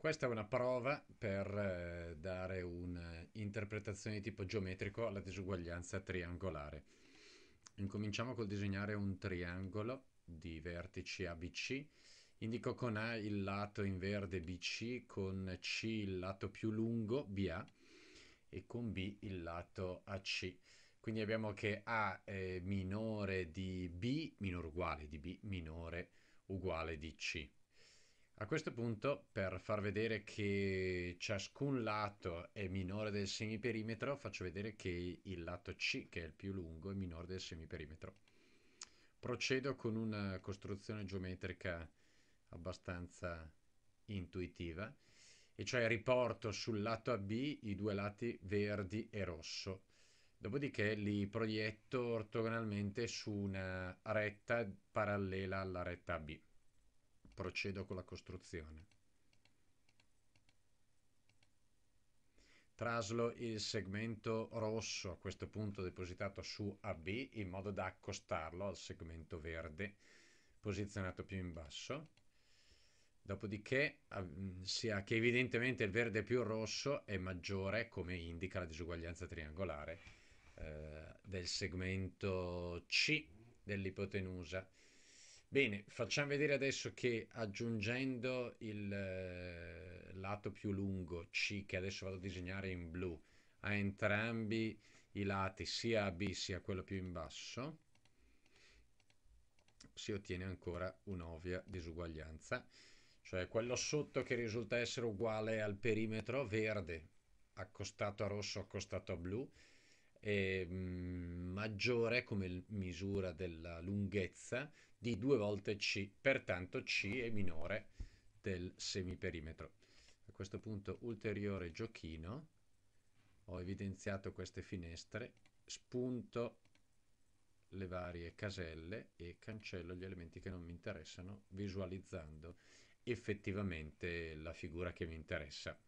Questa è una prova per eh, dare un'interpretazione eh, di tipo geometrico alla disuguaglianza triangolare. Incominciamo col disegnare un triangolo di vertici ABC. Indico con A il lato in verde BC, con C il lato più lungo BA e con B il lato AC. Quindi abbiamo che A è minore di B, minore uguale di B, minore uguale di C. A questo punto, per far vedere che ciascun lato è minore del semiperimetro, faccio vedere che il lato C, che è il più lungo, è minore del semiperimetro. Procedo con una costruzione geometrica abbastanza intuitiva, e cioè riporto sul lato AB i due lati verdi e rosso. Dopodiché li proietto ortogonalmente su una retta parallela alla retta AB procedo con la costruzione. Traslo il segmento rosso a questo punto depositato su AB in modo da accostarlo al segmento verde posizionato più in basso. Dopodiché mm, sia che evidentemente il verde più il rosso è maggiore, come indica la disuguaglianza triangolare, eh, del segmento C dell'ipotenusa. Bene, facciamo vedere adesso che aggiungendo il eh, lato più lungo C, che adesso vado a disegnare in blu, a entrambi i lati, sia AB sia quello più in basso, si ottiene ancora un'ovvia disuguaglianza, cioè quello sotto che risulta essere uguale al perimetro verde accostato a rosso accostato a blu, è ehm, maggiore come misura della lunghezza di due volte C, pertanto C è minore del semiperimetro. A questo punto ulteriore giochino, ho evidenziato queste finestre, spunto le varie caselle e cancello gli elementi che non mi interessano visualizzando effettivamente la figura che mi interessa.